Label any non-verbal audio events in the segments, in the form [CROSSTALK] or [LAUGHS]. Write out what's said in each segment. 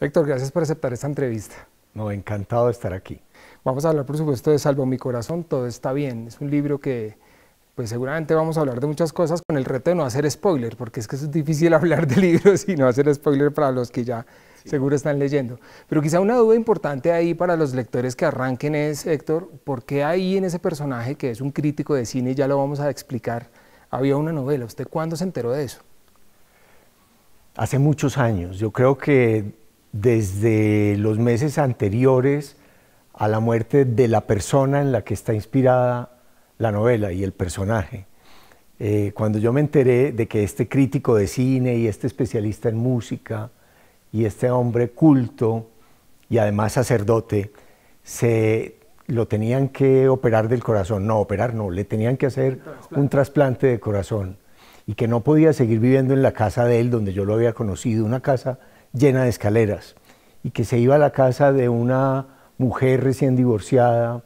Héctor, gracias por aceptar esta entrevista. No, encantado de estar aquí. Vamos a hablar, por supuesto, de Salvo mi corazón, todo está bien. Es un libro que, pues seguramente vamos a hablar de muchas cosas con el reto de no hacer spoiler, porque es que es difícil [LAUGHS] hablar de libros y no hacer spoiler para los que ya seguro están leyendo. Pero quizá una duda importante ahí para los lectores que arranquen es, Héctor, ¿por qué ahí en ese personaje, que es un crítico de cine, ya lo vamos a explicar, había una novela? ¿Usted cuándo se enteró de eso? Hace muchos años. Yo creo que desde los meses anteriores a la muerte de la persona en la que está inspirada la novela y el personaje. Eh, cuando yo me enteré de que este crítico de cine y este especialista en música y este hombre culto y además sacerdote se lo tenían que operar del corazón, no operar, no, le tenían que hacer un trasplante de corazón y que no podía seguir viviendo en la casa de él donde yo lo había conocido, una casa llena de escaleras y que se iba a la casa de una mujer recién divorciada,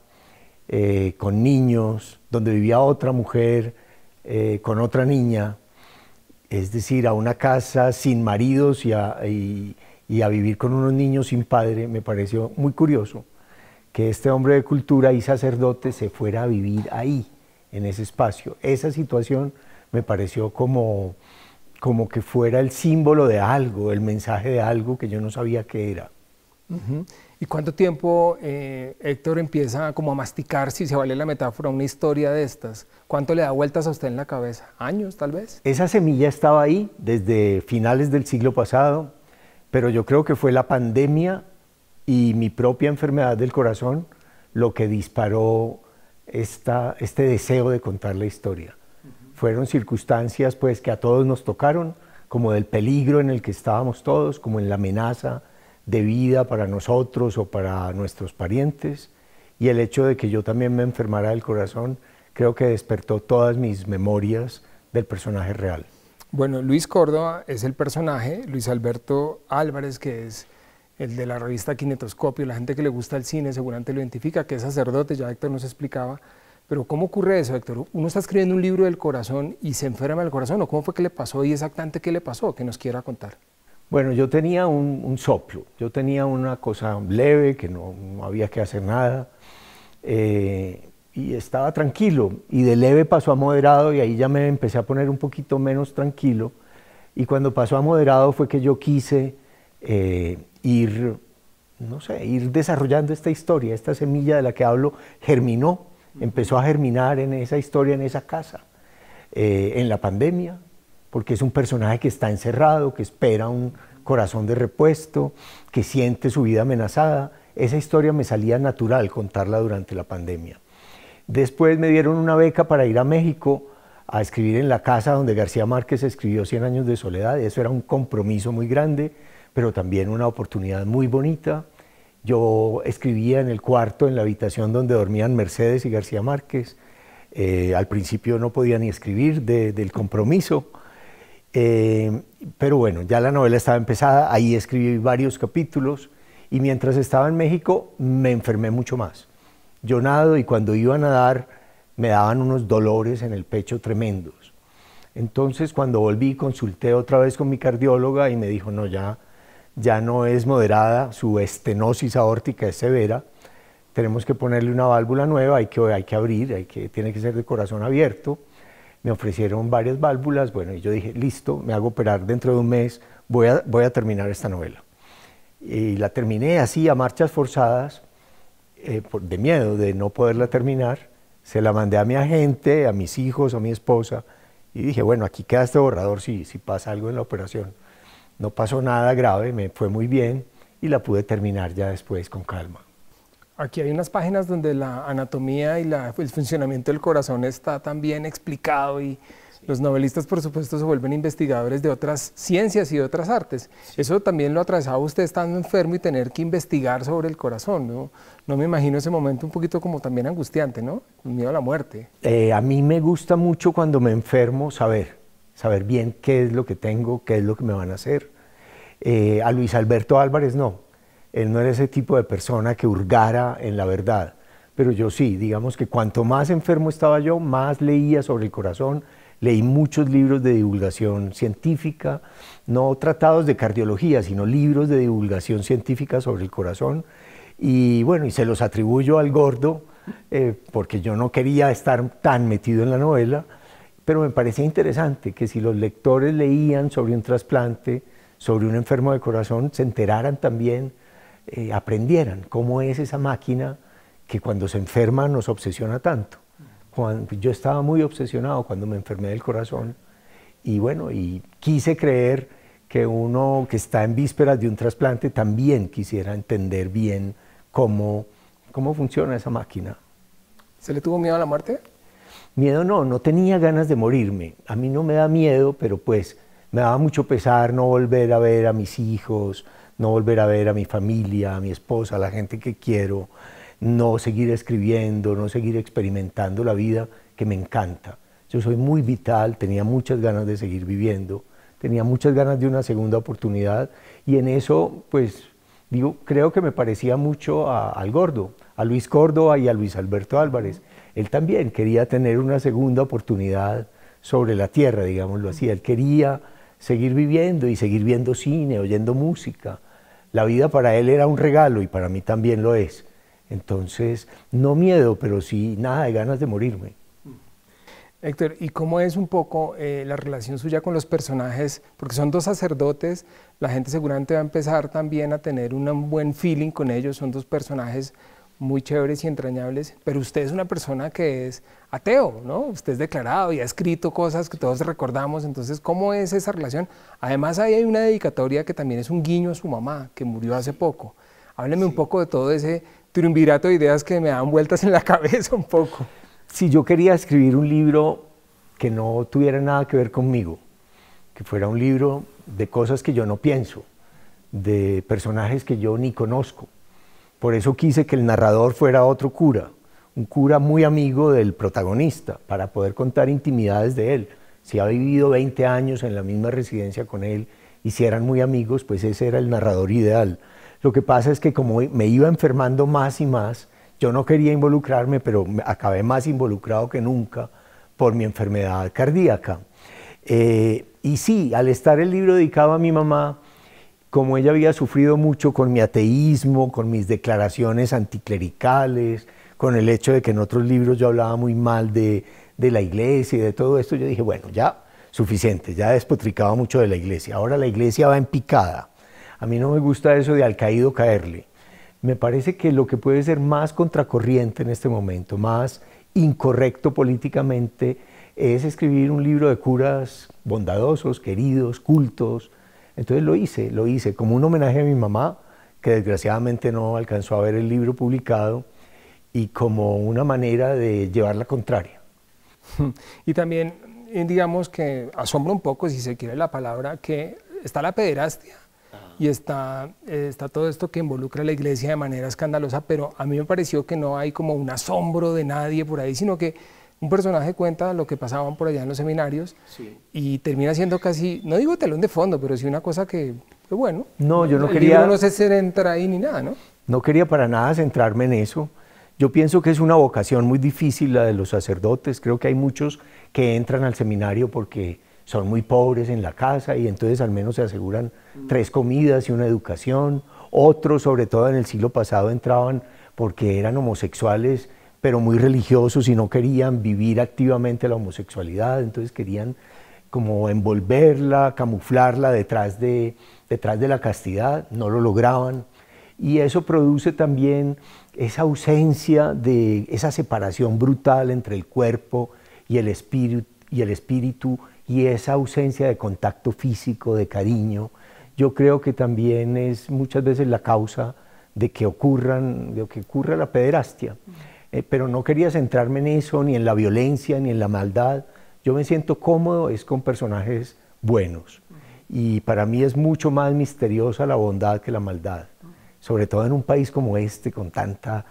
eh, con niños, donde vivía otra mujer, eh, con otra niña, es decir, a una casa sin maridos y a vivir con unos niños sin padre, me pareció muy curioso que este hombre de cultura y sacerdote se fuera a vivir ahí, en ese espacio. Esa situación me pareció como como que fuera el símbolo de algo, el mensaje de algo que yo no sabía qué era. ¿Y cuánto tiempo eh, Héctor empieza como a masticar, si se vale la metáfora, una historia de estas? ¿Cuánto le da vueltas a usted en la cabeza? ¿Años tal vez? Esa semilla estaba ahí desde finales del siglo pasado, pero yo creo que fue la pandemia y mi propia enfermedad del corazón lo que disparó esta, este deseo de contar la historia fueron circunstancias pues que a todos nos tocaron, como del peligro en el que estábamos todos, como en la amenaza de vida para nosotros o para nuestros parientes, y el hecho de que yo también me enfermara del corazón, creo que despertó todas mis memorias del personaje real. Bueno, Luis Córdoba es el personaje, Luis Alberto Álvarez, que es el de la revista Kinetoscopio, la gente que le gusta el cine seguramente lo identifica, que es sacerdote, ya Héctor nos explicaba, pero ¿cómo ocurre eso, Héctor? Uno está escribiendo un libro del corazón y se enferma el corazón, ¿o cómo fue que le pasó y exactamente qué le pasó? Que nos quiera contar. Bueno, yo tenía un, soplo, yo tenía una cosa leve, que no, había que hacer nada, eh, y estaba tranquilo, y de leve pasó a moderado, y ahí ya me empecé a poner un poquito menos tranquilo, y cuando pasó a moderado fue que yo quise eh, ir, no sé, ir desarrollando esta historia, esta semilla de la que hablo, germinó, empezó a germinar en esa historia, en esa casa, eh, en la pandemia, porque es un personaje que está encerrado, que espera un corazón de repuesto, que siente su vida amenazada. Esa historia me salía natural contarla durante la pandemia. Después me dieron una beca para ir a México a escribir en la casa donde García Márquez escribió Cien años de soledad. Eso era un compromiso muy grande, pero también una oportunidad muy bonita. Yo escribía en el cuarto, en la habitación donde dormían Mercedes y García Márquez. Eh, al principio no podía ni escribir del compromiso, eh, pero bueno, ya la novela estaba empezada, ahí escribí varios capítulos y mientras estaba en México me enfermé mucho más. Yo nado y cuando iba a nadar me daban unos dolores en el pecho tremendos. Entonces cuando volví consulté otra vez con mi cardióloga y me dijo, no, ya ya no es moderada, su estenosis aórtica es severa, tenemos que ponerle una válvula nueva, hay que, hay que abrir, hay que, tiene que ser de corazón abierto. Me ofrecieron varias válvulas, bueno, y yo dije, listo, me hago operar dentro de un mes, voy a, voy a terminar esta novela. Y la terminé así, a marchas forzadas, eh, de miedo de no poderla terminar. Se la mandé a mi agente, a mis hijos, a mi esposa, y dije, bueno, aquí queda este borrador si, si pasa algo en la operación no pasó nada grave, me fue muy bien y la pude terminar ya después con calma. Aquí hay unas páginas donde la anatomía y el funcionamiento del corazón está también explicado y los novelistas, por supuesto, se vuelven investigadores de otras ciencias y de otras artes. Eso también lo atravesaba usted estando enfermo y tener que investigar sobre el corazón, ¿no? me imagino ese momento un poquito como también angustiante, ¿no? El miedo a la muerte. Eh, a mí me gusta mucho cuando me enfermo saber saber bien qué es lo que tengo, qué es lo que me van a hacer. Eh, a Luis Alberto Álvarez no, él no era ese tipo de persona que hurgara en la verdad, pero yo sí, digamos que cuanto más enfermo estaba yo, más leía sobre el corazón, leí muchos libros de divulgación científica, no tratados de cardiología, sino libros de divulgación científica sobre el corazón, y bueno, y se los atribuyo al gordo, eh, porque yo no quería estar tan metido en la novela, pero me parecía interesante que si los lectores leían sobre un trasplante, sobre un enfermo de corazón, se enteraran también, eh, aprendieran cómo es esa máquina que cuando se enferma nos obsesiona tanto. Pues, yo estaba muy obsesionado cuando me enfermé del corazón y bueno, y quise creer que uno que está en vísperas de un trasplante también quisiera entender bien cómo, cómo funciona esa máquina. ¿Se le tuvo miedo a la muerte? Miedo no, no tenía ganas de morirme. A mí no me da miedo, pero pues me daba mucho pesar no volver a ver a mis hijos, no volver a ver a mi familia, a mi esposa, a la gente que quiero, no seguir escribiendo, no seguir experimentando la vida que me encanta. Yo soy muy vital, tenía muchas ganas de seguir viviendo, tenía muchas ganas de una segunda oportunidad y en eso, pues, digo, creo que me parecía mucho al gordo, a Luis Córdoba y a Luis Alberto Álvarez él también quería tener una segunda oportunidad sobre la tierra, digámoslo así. Él quería seguir viviendo y seguir viendo cine, oyendo música. La vida para él era un regalo y para mí también lo es. Entonces, no miedo, pero sí nada de ganas de morirme. Héctor, ¿y cómo es un poco eh, la relación suya con los personajes? Porque son dos sacerdotes, la gente seguramente va a empezar también a tener un buen feeling con ellos, son dos personajes muy chéveres y entrañables, pero usted es una persona que es ateo, ¿no? Usted es declarado y ha escrito cosas que todos recordamos, entonces, ¿cómo es esa relación? Además, ahí hay una dedicatoria que también es un guiño a su mamá, que murió hace poco. Hábleme un poco de todo ese triunvirato de ideas que me dan vueltas en la [LAUGHS] cabeza un poco. Si yo quería escribir un libro que no tuviera nada que ver conmigo, que fuera un libro de cosas que yo no pienso, de personajes que yo ni conozco, por eso quise que el narrador fuera otro cura, un cura muy amigo del protagonista, para poder contar intimidades de él. Si ha vivido 20 años en la misma residencia con él y si eran muy amigos, pues ese era el narrador ideal. Lo que pasa es que como me iba enfermando más y más, yo no quería involucrarme, pero me acabé más involucrado que nunca por mi enfermedad cardíaca. Eh, y sí, al estar el libro dedicado a mi mamá, como ella había sufrido mucho con mi ateísmo, con mis declaraciones anticlericales, con el hecho de que en otros libros yo hablaba muy mal de, la iglesia y de todo esto, yo dije, bueno, ya suficiente, ya despotricaba mucho de la iglesia. Ahora la iglesia va en picada. A mí no me gusta eso de al caído caerle. Me parece que lo que puede ser más contracorriente en este momento, más incorrecto políticamente, es escribir un libro de curas bondadosos, queridos, cultos, entonces lo hice, lo hice como un homenaje a mi mamá, que desgraciadamente no alcanzó a ver el libro publicado, y como una manera de llevar la contraria. [LAUGHS] Y también, eh, digamos que asombro un poco, si se quiere la palabra, que está la pederastia y está, eh, está todo esto que involucra a la iglesia de manera escandalosa, pero a mí me pareció que no hay como un asombro de nadie por ahí, sino que un personaje cuenta lo que pasaban por allá en los seminarios y termina siendo casi, no digo telón de fondo, pero sí una cosa que, fue bueno. No, yo no quería. Libro no se centra ahí ni nada, ¿no? No quería para nada centrarme en eso. Yo pienso que es una vocación muy difícil la de los sacerdotes. Creo que hay muchos que entran al seminario porque son muy pobres en la casa y entonces al menos se aseguran mm. tres comidas y una educación. Otros, sobre todo en el siglo pasado, entraban porque eran homosexuales pero muy religiosos y no querían vivir activamente la homosexualidad, entonces querían como envolverla, camuflarla detrás de, detrás de la castidad, no lo lograban. Y eso produce también esa ausencia de esa separación brutal entre el cuerpo y el espíritu, y, el espíritu, y esa ausencia de contacto físico, de cariño. Yo creo que también es muchas veces la causa de que, ocurran, de que ocurra la pederastia. Eh, pero no quería centrarme en eso, ni en la violencia, ni en la maldad. Yo me siento cómodo es con personajes buenos. Y para mí es mucho más misteriosa la bondad que la maldad, sobre todo en un país como este, con tanta,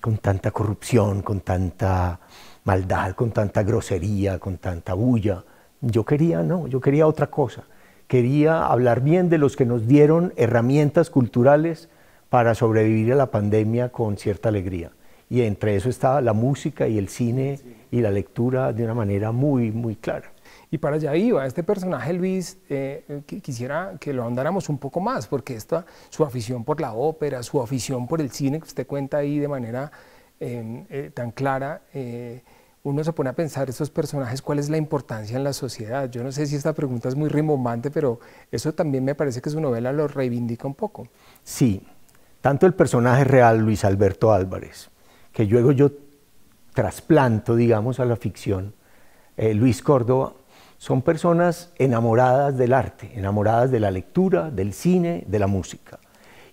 con tanta corrupción, con tanta maldad, con tanta grosería, con tanta bulla. Yo quería, no, yo quería otra cosa. Quería hablar bien de los que nos dieron herramientas culturales para sobrevivir a la pandemia con cierta alegría y entre eso estaba la música y el cine y la lectura de una manera muy, muy clara. Y para allá iba, este personaje Luis, eh, eh, quisiera que lo andáramos un poco más, porque esta, su afición por la ópera, su afición por el cine, que usted cuenta ahí de manera em, eh, tan clara, uno se pone a pensar estos personajes, cuál es la importancia en la sociedad. Yo no sé si esta pregunta es muy rimbombante, pero eso también me parece que su novela lo reivindica un poco. Sí, tanto el personaje real, Luis Alberto Álvarez, que luego yo trasplanto, digamos, a la ficción, eh, Luis Córdoba, son personas enamoradas del arte, enamoradas de la lectura, del cine, de la música.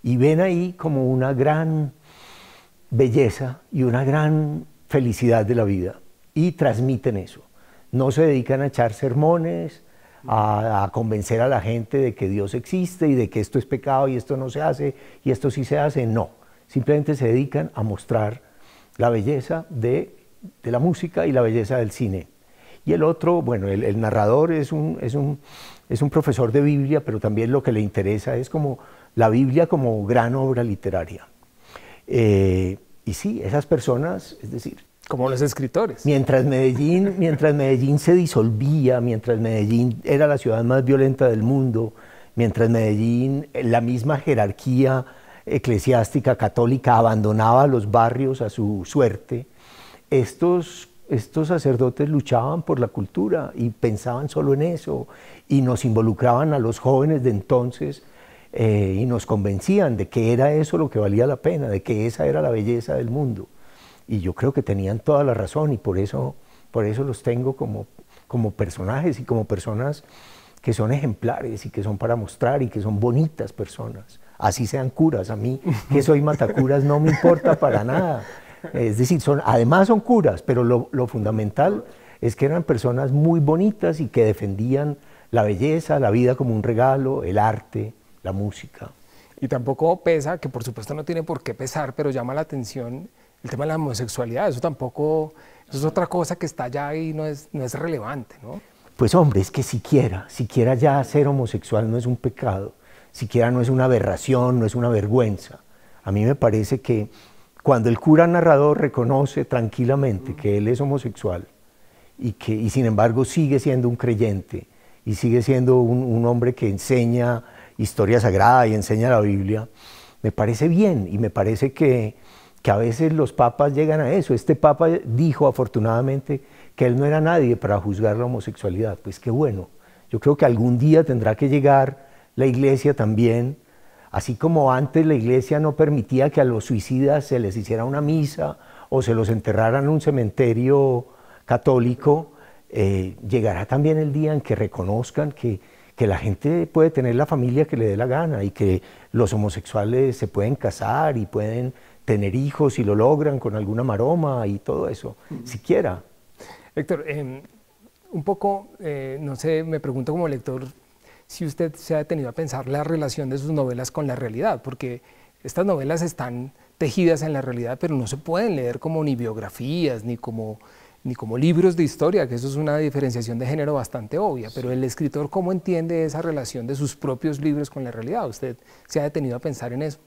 Y ven ahí como una gran belleza y una gran felicidad de la vida. Y transmiten eso. No se dedican a echar sermones, a, a, convencer a la gente de que Dios existe y de que esto es pecado y esto no se hace y esto sí se hace. No, simplemente se dedican a mostrar la belleza de, la música y la belleza del cine. Y el otro, bueno, el, narrador es un, es, un, profesor de Biblia, pero también lo que le interesa es como la Biblia como gran obra literaria. Eh, y sí, esas personas, es decir... Como los escritores. Mientras Medellín, [LAUGHS] mientras Medellín se disolvía, mientras Medellín era la ciudad más violenta del mundo, mientras Medellín, la misma jerarquía eclesiástica católica abandonaba los barrios a su suerte, estos, sacerdotes luchaban por la cultura y pensaban solo en eso y nos involucraban a los jóvenes de entonces eh, y nos convencían de que era eso lo que valía la pena, de que esa era la belleza del mundo. Y yo creo que tenían toda la razón y por eso, por eso los tengo como personajes y como personas que son ejemplares y que son para mostrar y que son bonitas personas así sean curas. A mí, que soy matacuras, no me importa para nada. Es decir, son, además son curas, pero lo, fundamental es que eran personas muy bonitas y que defendían la belleza, la vida como un regalo, el arte, la música. Y tampoco pesa, que por supuesto no tiene por qué pesar, pero llama la atención el tema de la homosexualidad. Eso tampoco, eso es otra cosa que está allá y no es, no es relevante, ¿no? Pues hombre, es que siquiera, siquiera ya ser homosexual no es un pecado siquiera no es una aberración, no es una vergüenza. A mí me parece que cuando el cura narrador reconoce tranquilamente que él es homosexual y que sin embargo sigue siendo un creyente y sigue siendo un, hombre que enseña historia sagrada y enseña la Biblia, me parece bien y me parece que, que a veces los papas llegan a eso. Este papa dijo afortunadamente que él no era nadie para juzgar la homosexualidad. Pues qué bueno. Yo creo que algún día tendrá que llegar la iglesia también. Así como antes la iglesia no permitía que a los suicidas se les hiciera una misa o se los enterraran en un cementerio católico, eh, llegará también el día en que reconozcan que, que la gente puede tener la familia que le dé la gana y que los homosexuales se pueden casar y pueden tener hijos si lo logran con alguna maroma y todo eso, siquiera. Héctor, em, un poco, eh, no sé, me pregunto como lector si usted se ha detenido a pensar la relación de sus novelas con la realidad, porque estas novelas están tejidas en la realidad, pero no se pueden leer como ni biografías, ni como, ni como libros de historia, que eso es una diferenciación de género bastante obvia, pero el escritor cómo entiende esa relación de sus propios libros con la realidad, usted se ha detenido a pensar en eso.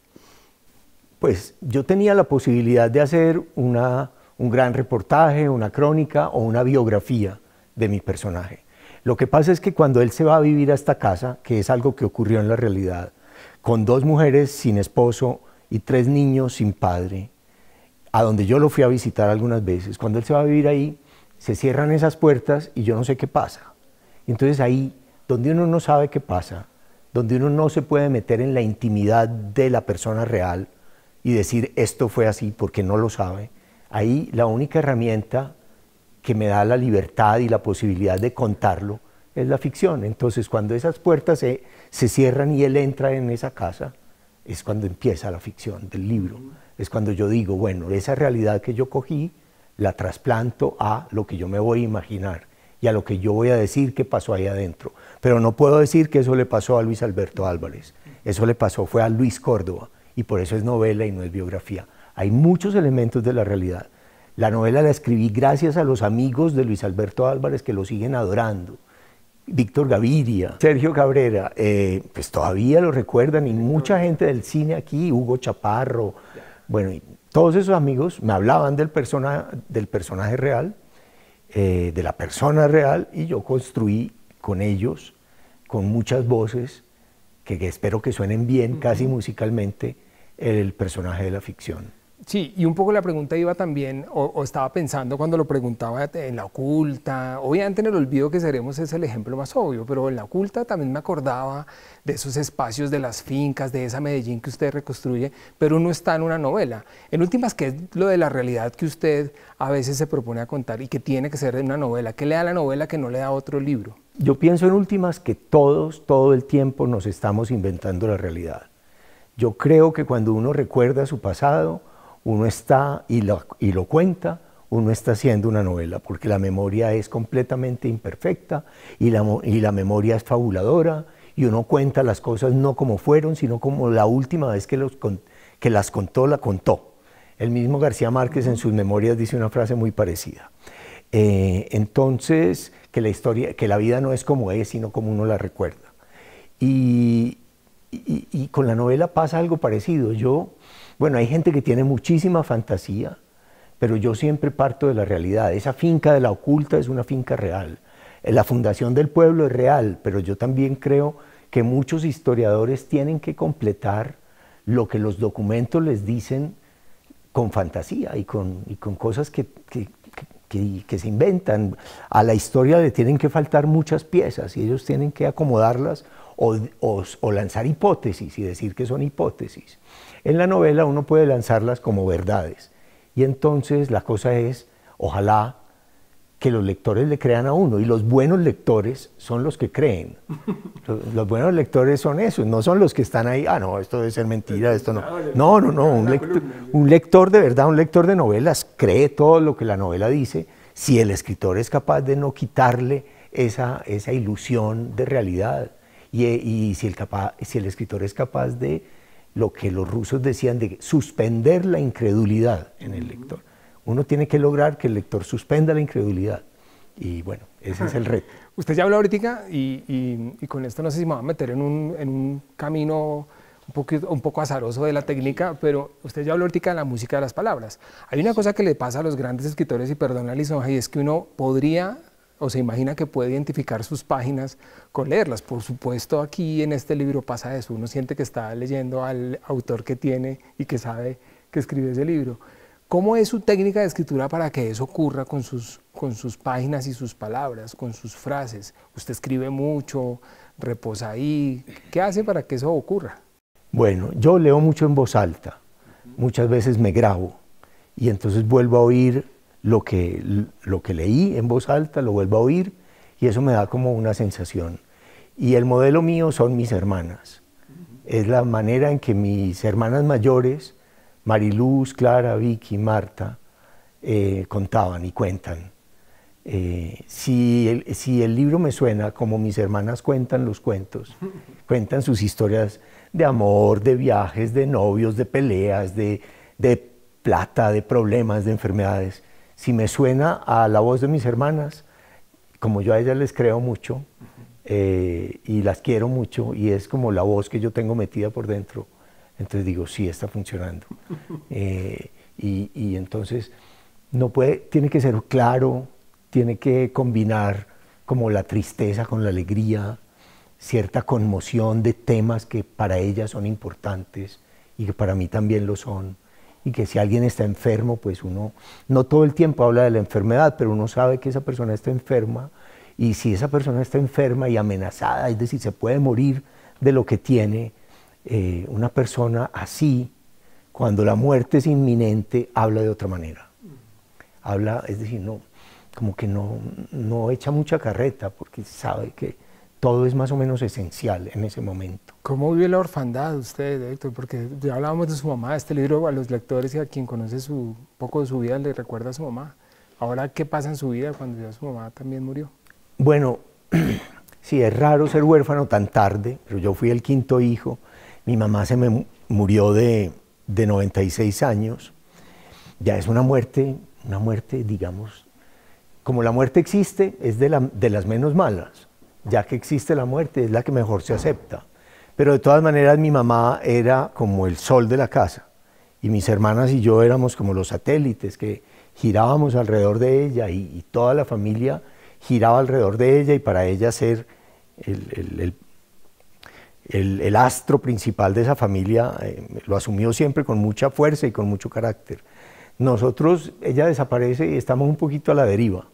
Pues yo tenía la posibilidad de hacer una, un gran reportaje, una crónica o una biografía de mi personaje lo que pasa es que cuando él se va a vivir a esta casa, que es algo que ocurrió en la realidad, con dos mujeres sin esposo y tres niños sin padre, a donde yo lo fui a visitar algunas veces, cuando él se va a vivir ahí, se cierran esas puertas y yo no sé qué pasa. Entonces ahí, donde uno no sabe qué pasa, donde uno no se puede meter en la intimidad de la persona real y decir esto fue así porque no lo sabe, ahí la única herramienta que me da la libertad y la posibilidad de contarlo es la ficción. Entonces, cuando esas puertas se, cierran y él entra en esa casa, es cuando empieza la ficción del libro. Es cuando yo digo, bueno, esa realidad que yo cogí la trasplanto a lo que yo me voy a imaginar y a lo que yo voy a decir que pasó ahí adentro. Pero no puedo decir que eso le pasó a Luis Alberto Álvarez, eso le pasó fue a Luis Córdoba, y por eso es novela y no es biografía. Hay muchos elementos de la realidad, la novela la escribí gracias a los amigos de Luis Alberto Álvarez que lo siguen adorando. Víctor Gaviria, Sergio Cabrera, eh, pues todavía lo recuerdan y mucha gente del cine aquí, Hugo Chaparro, bueno, y todos esos amigos me hablaban del, del personaje real, eh, de la persona real y yo construí con ellos, con muchas voces, que, espero que suenen bien, casi musicalmente, el personaje de la ficción. Sí, y un poco la pregunta iba también, o, estaba pensando cuando lo preguntaba en la oculta, obviamente en el olvido que seremos es el ejemplo más obvio, pero en la oculta también me acordaba de esos espacios de las fincas, de esa Medellín que usted reconstruye, pero uno está en una novela. En últimas, ¿qué es lo de la realidad que usted a veces se propone a contar y que tiene que ser de una novela? ¿Qué le da la novela que no le da otro libro? Yo pienso en últimas que todos, todo el tiempo nos estamos inventando la realidad. Yo creo que cuando uno recuerda su pasado, uno está y lo, cuenta, uno está haciendo una novela, porque la memoria es completamente imperfecta y la, memoria es fabuladora y uno cuenta las cosas no como fueron, sino como la última vez que, las contó, la contó. El mismo García Márquez en sus memorias dice una frase muy parecida. Eh, entonces, que la historia, que la vida no es como es, sino como uno la recuerda. Y, y con la novela pasa algo parecido. Yo bueno, hay gente que tiene muchísima fantasía, pero yo siempre parto de la realidad. Esa finca de la oculta es una finca real. Eh, la fundación del pueblo es real, pero yo también creo que muchos historiadores tienen que completar lo que los documentos les dicen con fantasía y con, cosas que, que, se inventan. A la historia le tienen que faltar muchas piezas y ellos tienen que acomodarlas o, lanzar hipótesis y decir que son hipótesis. En la novela uno puede lanzarlas como verdades. Y entonces la cosa es, ojalá que los lectores le crean a uno. Y los buenos lectores son los que creen. [LAUGHS] Los, buenos lectores son esos, no son los que están ahí, ah, no, esto debe ser mentira, esto no. No, no, no. Un lector, de verdad, un lector de novelas, cree todo lo que la novela dice si el escritor es capaz de no quitarle esa, esa ilusión de realidad. Y, si, el escritor es capaz de lo que los rusos decían de suspender la incredulidad en el lector. Uno tiene que lograr que el lector suspenda la incredulidad. Y bueno, ese es el reto. [LAUGHS] Usted ya habló ahorita y, con esto no sé si me va a meter en un, camino un poco, un poco azaroso de la técnica, pero usted ya habló ahorita de la música de las palabras. Hay una cosa que le pasa a los grandes escritores, y perdona la lisonja, y es que uno podría o se imagina que puede identificar sus páginas con leerlas. Por supuesto, aquí en este libro pasa eso. Uno siente que está leyendo al autor que tiene y que sabe que escribe ese libro. ¿Cómo es su técnica de escritura para que eso ocurra con sus, con sus páginas y sus palabras, con sus frases? Usted escribe mucho, reposa ahí. ¿Qué hace para que eso ocurra? Bueno, yo leo mucho en voz alta. Muchas veces me grabo y entonces vuelvo a oír lo que, lo que leí en voz alta, lo vuelvo a oír y eso me da como una sensación. Y el modelo mío son mis hermanas. Es la manera en que mis hermanas mayores, Mariluz, Clara, Vicky, Marta, eh, contaban y cuentan. Eh, si, el, si el libro me suena como mis hermanas cuentan los cuentos, [LAUGHS] cuentan sus historias de amor, de viajes, de novios, de peleas, de, de plata, de problemas, de enfermedades, si me suena a la voz de mis hermanas, como yo a ellas les creo mucho eh, y las quiero mucho y es como la voz que yo tengo metida por dentro, entonces digo, sí, está funcionando. [LAUGHS] Eh, y, entonces no puede, tiene que ser claro, tiene que combinar como la tristeza con la alegría, cierta conmoción de temas que para ellas son importantes y que para mí también lo son y que si alguien está enfermo, pues uno no todo el tiempo habla de la enfermedad, pero uno sabe que esa persona está enferma y si esa persona está enferma y amenazada, es decir, se puede morir de lo que tiene, eh, una persona así, cuando la muerte es inminente, habla de otra manera. Habla, es decir, no, como que no, no echa mucha carreta porque sabe que todo es más o menos esencial en ese momento. ¿Cómo vive la orfandad usted, Héctor? Porque ya hablábamos de su mamá, este libro a los lectores y a quien conoce su poco de su vida le recuerda a su mamá. Ahora, ¿qué pasa en su vida cuando ya su mamá también murió? Bueno, [CLEARS THROAT] sí, es raro ser huérfano tan tarde, pero yo fui el quinto hijo. Mi mamá se me murió de, 96 años. Ya es una muerte, una muerte, digamos, como la muerte existe, es de las menos malas ya que existe la muerte, es la que mejor se acepta. Pero de todas maneras mi mamá era como el sol de la casa y mis hermanas y yo éramos como los satélites que girábamos alrededor de ella y, toda la familia giraba alrededor de ella y para ella ser el, astro principal de esa familia eh, lo asumió siempre con mucha fuerza y con mucho carácter. Nosotros, ella desaparece y estamos un poquito a la deriva,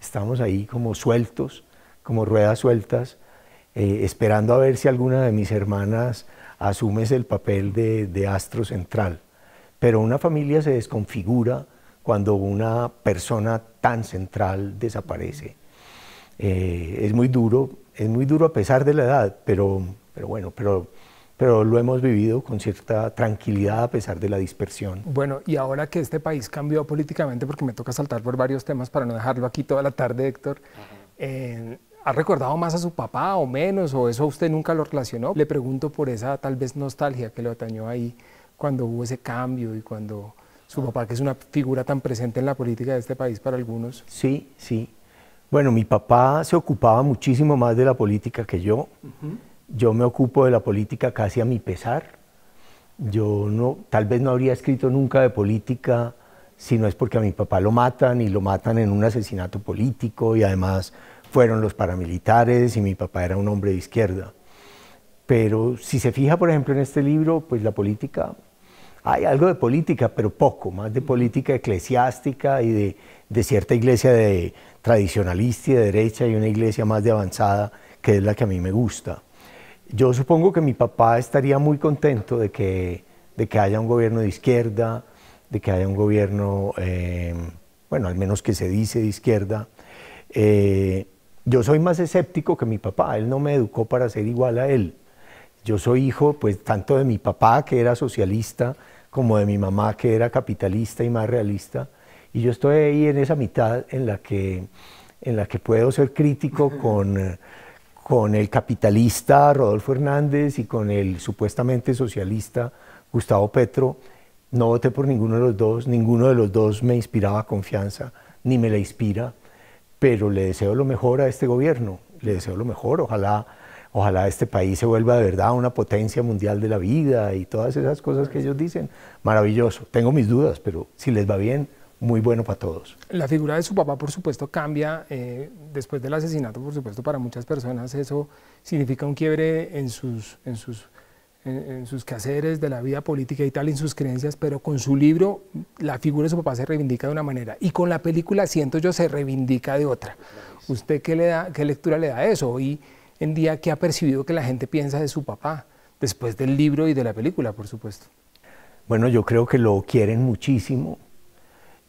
estamos ahí como sueltos como ruedas sueltas, eh, esperando a ver si alguna de mis hermanas asumes el papel de, astro central. Pero una familia se desconfigura cuando una persona tan central desaparece. Eh, es muy duro, es muy duro a pesar de la edad, pero, pero bueno, pero, pero lo hemos vivido con cierta tranquilidad a pesar de la dispersión. Bueno, y ahora que este país cambió políticamente, porque me toca saltar por varios temas para no dejarlo aquí toda la tarde, Héctor, ha recordado más a su papá o menos, o eso usted nunca lo relacionó. Le pregunto por esa tal vez nostalgia que lo atañó ahí cuando hubo ese cambio y cuando su papá, que es una figura tan presente en la política de este país para algunos. Sí, sí. Bueno, mi papá se ocupaba muchísimo más de la política que yo. Yo me ocupo de la política casi a mi pesar. Yo no, tal vez no habría escrito nunca de política si no es porque a mi papá lo matan y lo matan en un asesinato político y además fueron los paramilitares y mi papá era un hombre de izquierda. Pero si se fija, por ejemplo, en este libro, pues la política, hay algo de política, pero poco, más de política eclesiástica y de, cierta iglesia de tradicionalista y de derecha y una iglesia más de avanzada, que es la que a mí me gusta. Yo supongo que mi papá estaría muy contento de que, de que haya un gobierno de izquierda, de que haya un gobierno, eh, bueno, al menos que se dice de izquierda, eh, yo soy más escéptico que mi papá, él no me educó para ser igual a él. Yo soy hijo, pues, tanto de mi papá, que era socialista, como de mi mamá, que era capitalista y más realista. Y yo estoy ahí en esa mitad en la que, puedo ser crítico con, con el capitalista Rodolfo Hernández y con el supuestamente socialista Gustavo Petro. No voté por ninguno de los dos, ninguno de los dos me inspiraba confianza, ni me la inspira pero le deseo lo mejor a este gobierno, le deseo lo mejor, ojalá, ojalá este país se vuelva de verdad una potencia mundial de la vida y todas esas cosas que ellos dicen. Maravilloso, tengo mis dudas, pero si les va bien, muy bueno para todos. La figura de su papá, por supuesto, cambia eh, después del asesinato, por supuesto, para muchas personas eso significa un quiebre en sus, en sus en, sus quehaceres de la vida política y tal, en sus creencias, pero con su libro la figura de su papá se reivindica de una manera y con la película, siento yo, se reivindica de otra. ¿Usted qué, le da, qué lectura le da a eso? y en día, ¿qué ha percibido que la gente piensa de su papá? Después del libro y de la película, por supuesto. Bueno, yo creo que lo quieren muchísimo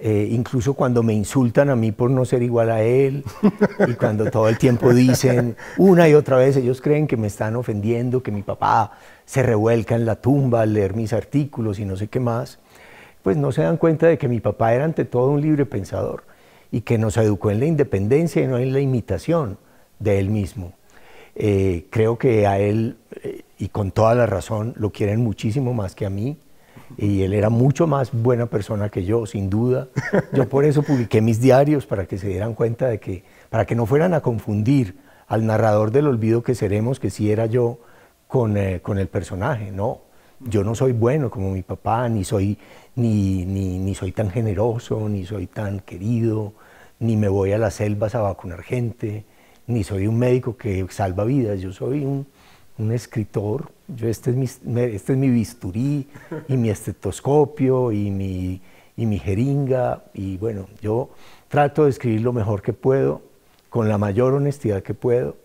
eh, incluso cuando me insultan a mí por no ser igual a él, [LAUGHS] y cuando todo el tiempo dicen una y otra vez, ellos creen que me están ofendiendo, que mi papá se revuelca en la tumba al leer mis artículos y no sé qué más, pues no se dan cuenta de que mi papá era ante todo un libre pensador y que nos educó en la independencia y no en la imitación de él mismo. Eh, creo que a él, eh, y con toda la razón, lo quieren muchísimo más que a mí y él era mucho más buena persona que yo, sin duda. Yo por eso publiqué mis diarios para que se dieran cuenta de que, para que no fueran a confundir al narrador del olvido que seremos, que sí era yo, con, eh, con el personaje. No, yo no soy bueno como mi papá, ni soy, ni, ni, ni soy tan generoso, ni soy tan querido, ni me voy a las selvas a vacunar gente, ni soy un médico que salva vidas, yo soy un un escritor, yo este es mi, este es mi bisturí y mi estetoscopio y mi, y mi jeringa y bueno, yo trato de escribir lo mejor que puedo, con la mayor honestidad que puedo,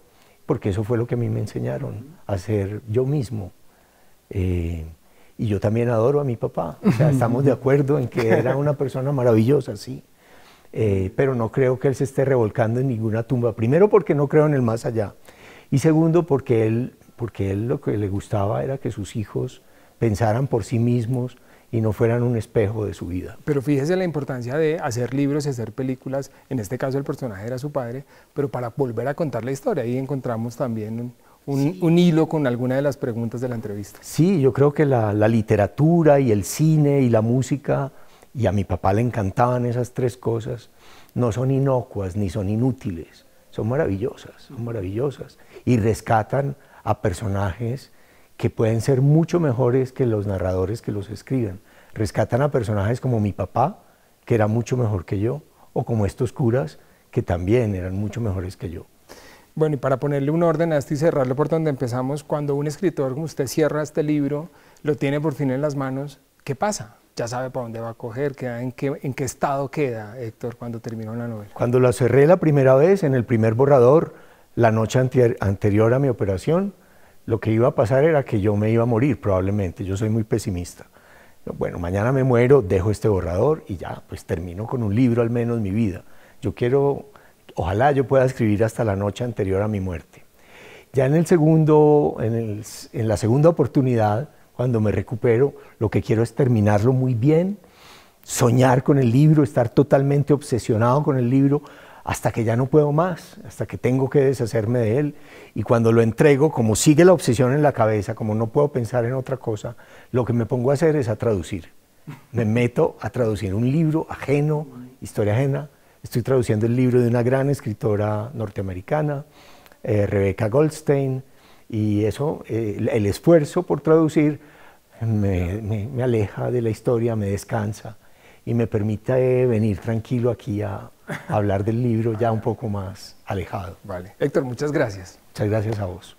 porque eso fue lo que a mí me enseñaron, a ser yo mismo. Eh, y yo también adoro a mi papá, estamos de acuerdo en que era una persona maravillosa, sí. Eh, pero no creo que él se esté revolcando en ninguna tumba. Primero porque no creo en el más allá y segundo porque él porque él lo que le gustaba era que sus hijos pensaran por sí mismos y no fueran un espejo de su vida. Pero fíjese la importancia de hacer libros y hacer películas, en este caso el personaje era su padre, pero para volver a contar la historia, ahí encontramos también un, hilo con alguna de las preguntas de la entrevista. Sí, yo creo que la, la literatura y el cine y la música, y a mi papá le encantaban esas tres cosas, no son inocuas ni son inútiles, son maravillosas, son maravillosas, y rescatan a personajes que pueden ser mucho mejores que los narradores que los escriben. Rescatan a personajes como mi papá, que era mucho mejor que yo, o como estos curas, que también eran mucho mejores que yo. Bueno, y para ponerle un orden a esto y cerrarlo por donde empezamos, cuando un escritor como usted cierra este libro, lo tiene por fin en las manos, ¿qué pasa? Ya sabe por dónde va a coger, en, qué, en qué estado queda, Héctor, cuando terminó la novela. Cuando la cerré la primera vez, en el primer borrador, la noche anterior a mi operación, lo que iba a pasar era que yo me iba a morir probablemente, yo soy muy pesimista. Bueno, mañana me muero, dejo este borrador y ya, pues termino con un libro al menos mi vida. Yo quiero, ojalá yo pueda escribir hasta la noche anterior a mi muerte. Ya en, el segundo, en la segunda oportunidad, cuando me recupero, lo que quiero es terminarlo muy bien, soñar con el libro, estar totalmente obsesionado con el libro, hasta que ya no puedo más, hasta que tengo que deshacerme de él. Y cuando lo entrego, como sigue la obsesión en la cabeza, como no puedo pensar en otra cosa, lo que me pongo a hacer es a traducir. Me meto a traducir un libro ajeno, historia ajena. Estoy traduciendo el libro de una gran escritora norteamericana, eh, Rebecca Goldstein, y eso, eh, el esfuerzo por traducir me, me aleja de la historia, me descansa y me permite venir tranquilo aquí a, hablar del libro ya un poco más alejado. Vale. Héctor, muchas gracias. Muchas gracias a vos.